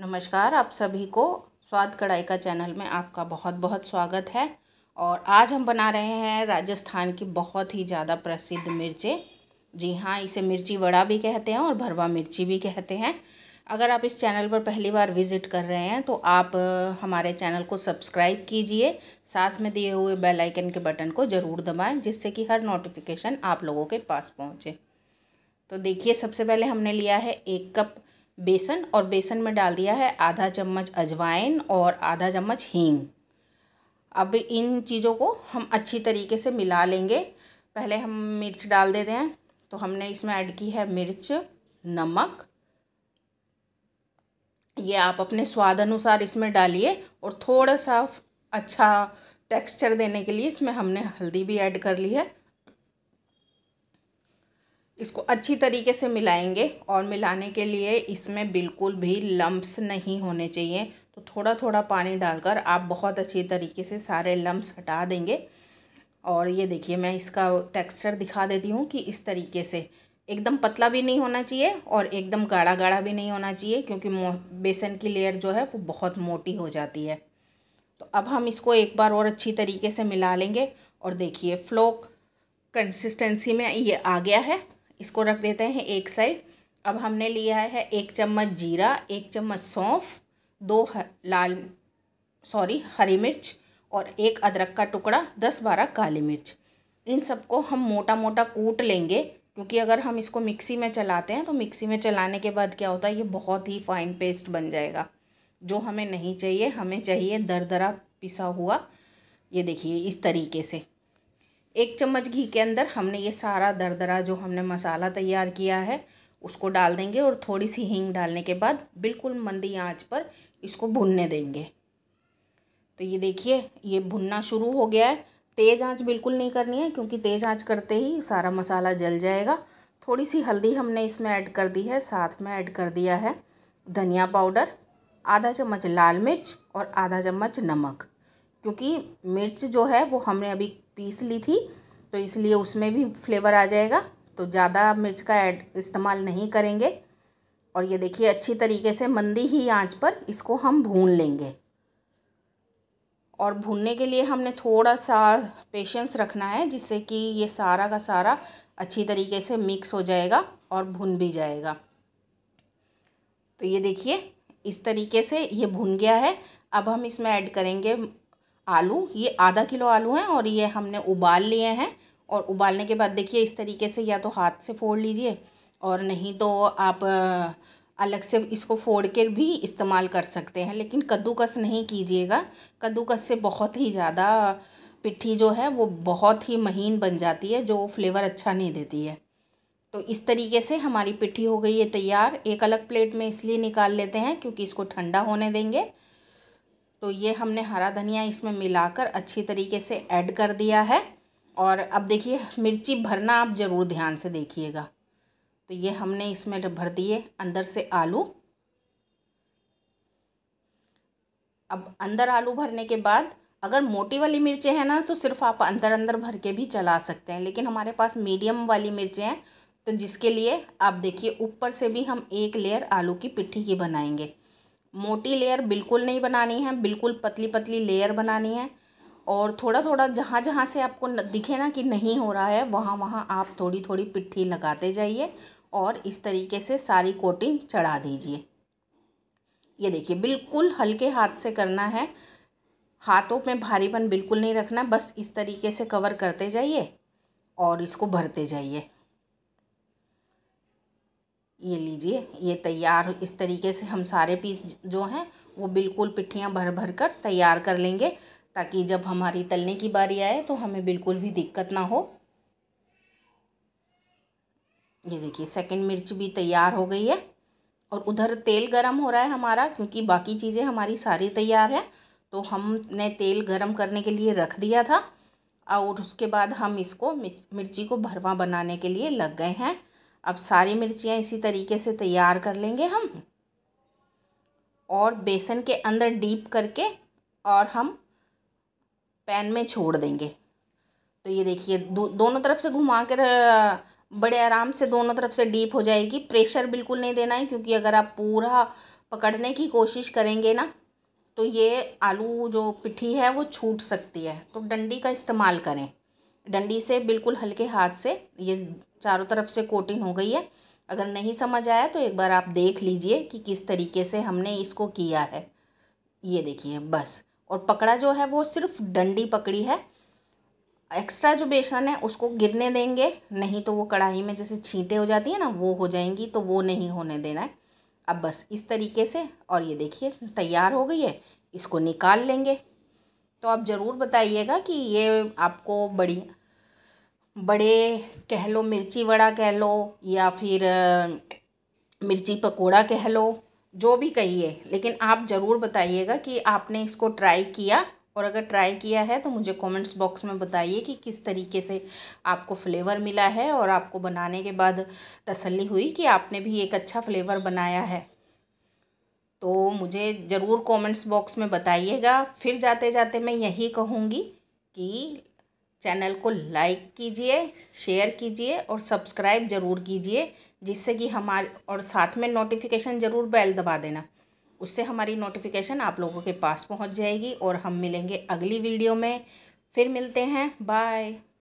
नमस्कार आप सभी को स्वाद कढ़ाई का चैनल में आपका बहुत बहुत स्वागत है और आज हम बना रहे हैं राजस्थान की बहुत ही ज़्यादा प्रसिद्ध मिर्चें जी हाँ इसे मिर्ची वड़ा भी कहते हैं और भरवा मिर्ची भी कहते हैं अगर आप इस चैनल पर पहली बार विज़िट कर रहे हैं तो आप हमारे चैनल को सब्सक्राइब कीजिए साथ में दिए हुए बेल आइकन के बटन को ज़रूर दबाएं जिससे कि हर नोटिफिकेशन आप लोगों के पास पहुंचे तो देखिए सबसे पहले हमने लिया है एक कप बेसन और बेसन में डाल दिया है आधा चम्मच अजवाइन और आधा चम्मच हींग अब इन चीज़ों को हम अच्छी तरीके से मिला लेंगे पहले हम मिर्च डाल देते हैं तो हमने इसमें ऐड की है मिर्च नमक ये आप अपने स्वाद अनुसार इसमें डालिए और थोड़ा सा अच्छा टेक्सचर देने के लिए इसमें हमने हल्दी भी ऐड कर ली है इसको अच्छी तरीके से मिलाएंगे और मिलाने के लिए इसमें बिल्कुल भी लम्ब्स नहीं होने चाहिए तो थोड़ा थोड़ा पानी डालकर आप बहुत अच्छी तरीके से सारे लम्ब्स हटा देंगे और ये देखिए मैं इसका टेक्सचर दिखा देती हूँ कि इस तरीके से एकदम पतला भी नहीं होना चाहिए और एकदम गाढ़ा गाढ़ा भी नहीं होना चाहिए क्योंकि बेसन की लेयर जो है वो बहुत मोटी हो जाती है तो अब हम इसको एक बार और अच्छी तरीके से मिला लेंगे और देखिए फ्लोक कंसिस्टेंसी में ये आ गया है इसको रख देते हैं एक साइड अब हमने लिया है एक चम्मच जीरा एक चम्मच सौंफ दो लाल सॉरी हरी मिर्च और एक अदरक का टुकड़ा दस बारह काली मिर्च इन सबको हम मोटा मोटा कूट लेंगे क्योंकि अगर हम इसको मिक्सी में चलाते हैं तो मिक्सी में चलाने के बाद क्या होता है ये बहुत ही फाइन पेस्ट बन जाएगा जो हमें नहीं चाहिए हमें चाहिए दरदरा पिसा हुआ ये देखिए इस तरीके से एक चम्मच घी के अंदर हमने ये सारा दरदरा जो हमने मसाला तैयार किया है उसको डाल देंगे और थोड़ी सी हींग डालने के बाद बिल्कुल मंदी आंच पर इसको भुनने देंगे तो ये देखिए ये भुनना शुरू हो गया है तेज़ आंच बिल्कुल नहीं करनी है क्योंकि तेज़ आंच करते ही सारा मसाला जल जाएगा थोड़ी सी हल्दी हमने इसमें ऐड कर दी है साथ में ऐड कर दिया है धनिया पाउडर आधा चम्मच लाल मिर्च और आधा चम्मच नमक क्योंकि मिर्च जो है वो हमने अभी पीस ली थी तो इसलिए उसमें भी फ्लेवर आ जाएगा तो ज़्यादा मिर्च का ऐड इस्तेमाल नहीं करेंगे और ये देखिए अच्छी तरीके से मंदी ही आंच पर इसको हम भून लेंगे और भूनने के लिए हमने थोड़ा सा पेशेंस रखना है जिससे कि ये सारा का सारा अच्छी तरीके से मिक्स हो जाएगा और भुन भी जाएगा तो ये देखिए इस तरीके से ये भुन गया है अब हम इसमें ऐड करेंगे आलू ये आधा किलो आलू हैं और ये हमने उबाल लिए हैं और उबालने के बाद देखिए इस तरीके से या तो हाथ से फोड़ लीजिए और नहीं तो आप अलग से इसको फोड़ के भी इस्तेमाल कर सकते हैं लेकिन कद्दूकस नहीं कीजिएगा कद्दूकस से बहुत ही ज़्यादा पिट्ठी जो है वो बहुत ही महीन बन जाती है जो फ्लेवर अच्छा नहीं देती है तो इस तरीके से हमारी पिट्ठी हो गई है तैयार एक अलग प्लेट में इसलिए निकाल लेते हैं क्योंकि इसको ठंडा होने देंगे तो ये हमने हरा धनिया इसमें मिलाकर अच्छी तरीके से ऐड कर दिया है और अब देखिए मिर्ची भरना आप ज़रूर ध्यान से देखिएगा तो ये हमने इसमें भर दिए अंदर से आलू अब अंदर आलू भरने के बाद अगर मोटी वाली मिर्चें हैं ना तो सिर्फ आप अंदर अंदर भर के भी चला सकते हैं लेकिन हमारे पास मीडियम वाली मिर्चें हैं तो जिसके लिए आप देखिए ऊपर से भी हम एक लेयर आलू की पिट्ठी की बनाएंगे मोटी लेयर बिल्कुल नहीं बनानी है बिल्कुल पतली पतली लेयर बनानी है और थोड़ा थोड़ा जहाँ जहाँ से आपको दिखे ना कि नहीं हो रहा है वहाँ वहाँ आप थोड़ी थोड़ी पिट्ठी लगाते जाइए और इस तरीके से सारी कोटिंग चढ़ा दीजिए ये देखिए बिल्कुल हल्के हाथ से करना है हाथों में भारीपन बिल्कुल नहीं रखना बस इस तरीके से कवर करते जाइए और इसको भरते जाइए ये लीजिए ये तैयार इस तरीके से हम सारे पीस जो हैं वो बिल्कुल पिट्ठियाँ भर भर कर तैयार कर लेंगे ताकि जब हमारी तलने की बारी आए तो हमें बिल्कुल भी दिक्कत ना हो ये देखिए सेकंड मिर्च भी तैयार हो गई है और उधर तेल गरम हो रहा है हमारा क्योंकि बाकी चीज़ें हमारी सारी तैयार हैं तो हमने तेल गरम करने के लिए रख दिया था और उसके बाद हम इसको मिर्ची को भरवा बनाने के लिए लग गए हैं अब सारी मिर्चियाँ इसी तरीके से तैयार कर लेंगे हम और बेसन के अंदर डीप करके और हम पैन में छोड़ देंगे तो ये देखिए दो, दोनों तरफ से घुमा कर बड़े आराम से दोनों तरफ से डीप हो जाएगी प्रेशर बिल्कुल नहीं देना है क्योंकि अगर आप पूरा पकड़ने की कोशिश करेंगे ना तो ये आलू जो पिठी है वो छूट सकती है तो डंडी का इस्तेमाल करें डंडी से बिल्कुल हल्के हाथ से ये चारों तरफ से कोटिंग हो गई है अगर नहीं समझ आया तो एक बार आप देख लीजिए कि किस तरीके से हमने इसको किया है ये देखिए बस और पकड़ा जो है वो सिर्फ डंडी पकड़ी है एक्स्ट्रा जो बेसन है उसको गिरने देंगे नहीं तो वो कढ़ाई में जैसे छींटे हो जाती है ना वो हो जाएंगी तो वो नहीं होने देना है अब बस इस तरीके से और ये देखिए तैयार हो गई है इसको निकाल लेंगे तो आप ज़रूर बताइएगा कि ये आपको बड़ी बड़े कह लो मिर्ची वड़ा कह लो या फिर मिर्ची पकोड़ा कह लो जो भी कहिए लेकिन आप ज़रूर बताइएगा कि आपने इसको ट्राई किया और अगर ट्राई किया है तो मुझे कमेंट्स बॉक्स में बताइए कि किस तरीके से आपको फ्लेवर मिला है और आपको बनाने के बाद तसल्ली हुई कि आपने भी एक अच्छा फ्लेवर बनाया है तो मुझे ज़रूर कमेंट्स बॉक्स में बताइएगा फिर जाते जाते मैं यही कहूँगी कि चैनल को लाइक कीजिए शेयर कीजिए और सब्सक्राइब ज़रूर कीजिए जिससे कि हमारे और साथ में नोटिफिकेशन ज़रूर बेल दबा देना उससे हमारी नोटिफिकेशन आप लोगों के पास पहुंच जाएगी और हम मिलेंगे अगली वीडियो में फिर मिलते हैं बाय